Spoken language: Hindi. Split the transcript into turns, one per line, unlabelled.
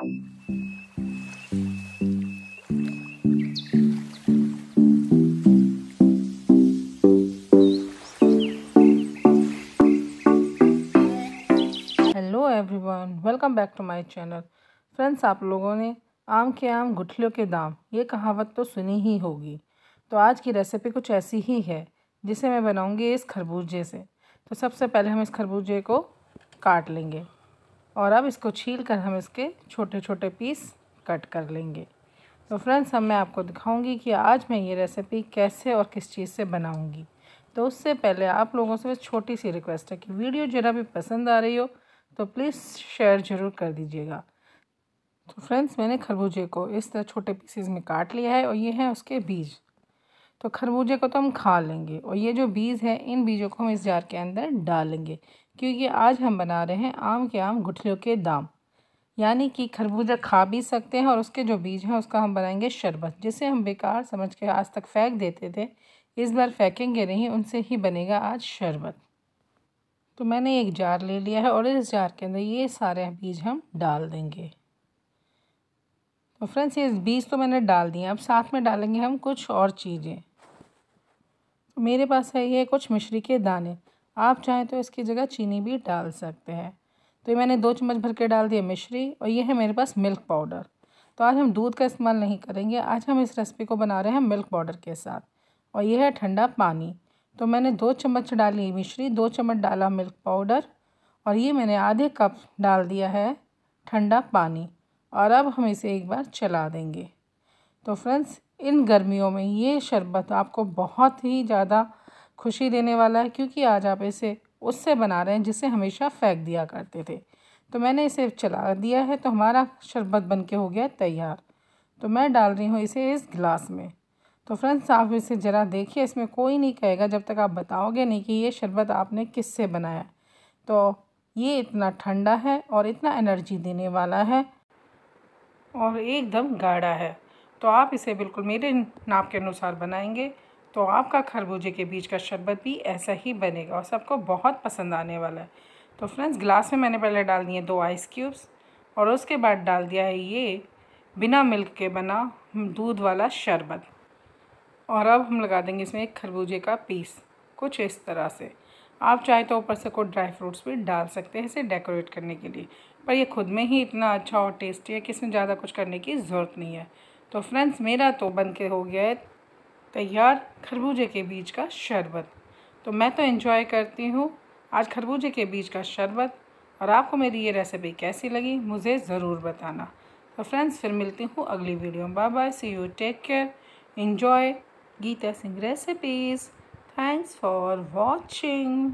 hello everyone welcome back to my channel friends आप लोगों ने आम के आम गुठलियों के दाम ये कहावत तो सुनी ही होगी तो आज की रेसिपी कुछ ऐसी ही है जिसे मैं बनाऊंगी इस खरबूजे से तो सबसे पहले हम इस खरबूजे को काट लेंगे और अब इसको छील कर हम इसके छोटे छोटे पीस कट कर लेंगे तो फ्रेंड्स अब मैं आपको दिखाऊंगी कि आज मैं ये रेसिपी कैसे और किस चीज़ से बनाऊंगी तो उससे पहले आप लोगों से बस छोटी सी रिक्वेस्ट है कि वीडियो ज़रा भी पसंद आ रही हो तो प्लीज़ शेयर ज़रूर कर दीजिएगा तो फ्रेंड्स मैंने खरबूजे को इस तरह छोटे पीसेस में काट लिया है और ये हैं उसके बीज तो खरबूजे को तो हम खा लेंगे और ये जो बीज है इन बीजों को हम इस जार के अंदर डालेंगे क्योंकि आज हम बना रहे हैं आम के आम गुठलियों के दाम यानी कि खरबूजा खा भी सकते हैं और उसके जो बीज हैं उसका हम बनाएंगे शरबत जिसे हम बेकार समझ के आज तक फेंक देते थे इस बार फेंकेंगे नहीं उनसे ही बनेगा आज शरबत तो मैंने एक जार ले लिया है और इस जार के अंदर ये सारे बीज हम डाल देंगे तो फ्रेंड्स ये बीज तो मैंने डाल दिए अब साथ में डालेंगे हम कुछ और चीज़ें तो मेरे पास है ये कुछ मिश्री के दाने आप चाहें तो इसकी जगह चीनी भी डाल सकते हैं तो ये मैंने दो चम्मच भर के डाल दिया मिश्री और ये है मेरे पास मिल्क पाउडर तो आज हम दूध का इस्तेमाल नहीं करेंगे आज हम इस रेसिपी को बना रहे हैं मिल्क पाउडर के साथ और ये है ठंडा पानी तो मैंने दो चम्मच डाली मिश्री दो चम्मच डाला मिल्क पाउडर और ये मैंने आधे कप डाल दिया है ठंडा पानी और अब हम इसे एक बार चला देंगे तो फ्रेंड्स इन गर्मियों में ये शरबत आपको बहुत ही ज़्यादा खुशी देने वाला है क्योंकि आज आप इसे उससे बना रहे हैं जिसे हमेशा फेंक दिया करते थे तो मैंने इसे चला दिया है तो हमारा शरबत बन के हो गया तैयार तो मैं डाल रही हूँ इसे इस गिलास में तो फ्रेंड्स आप इसे ज़रा देखिए इसमें कोई नहीं कहेगा जब तक आप बताओगे नहीं कि ये शरबत आपने किससे बनाया तो ये इतना ठंडा है और इतना एनर्जी देने वाला है और एकदम गाढ़ा है तो आप इसे बिल्कुल मेरे नाप के अनुसार बनाएंगे तो आपका खरबूजे के बीज का शरबत भी ऐसा ही बनेगा और सबको बहुत पसंद आने वाला है तो फ्रेंड्स ग्लास में मैंने पहले डाल दिए दो आइस क्यूब्स और उसके बाद डाल दिया है ये बिना मिल्क के बना दूध वाला शरबत और अब हम लगा देंगे इसमें एक खरबूजे का पीस कुछ इस तरह से आप चाहे तो ऊपर से कोई ड्राई फ्रूट्स भी डाल सकते हैं इसे डेकोरेट करने के लिए पर यह खुद में ही इतना अच्छा और टेस्टी है कि इसमें ज़्यादा कुछ करने की ज़रूरत नहीं है तो फ्रेंड्स मेरा तो बन के हो गया है तैयार खरबूजे के बीज का शरबत तो मैं तो इन्जॉय करती हूँ आज खरबूजे के बीज का शरबत और आपको मेरी ये रेसिपी कैसी लगी मुझे ज़रूर बताना तो फ्रेंड्स फिर मिलती हूँ अगली वीडियो में bye bye see you take care enjoy Geeta Singh recipes thanks for watching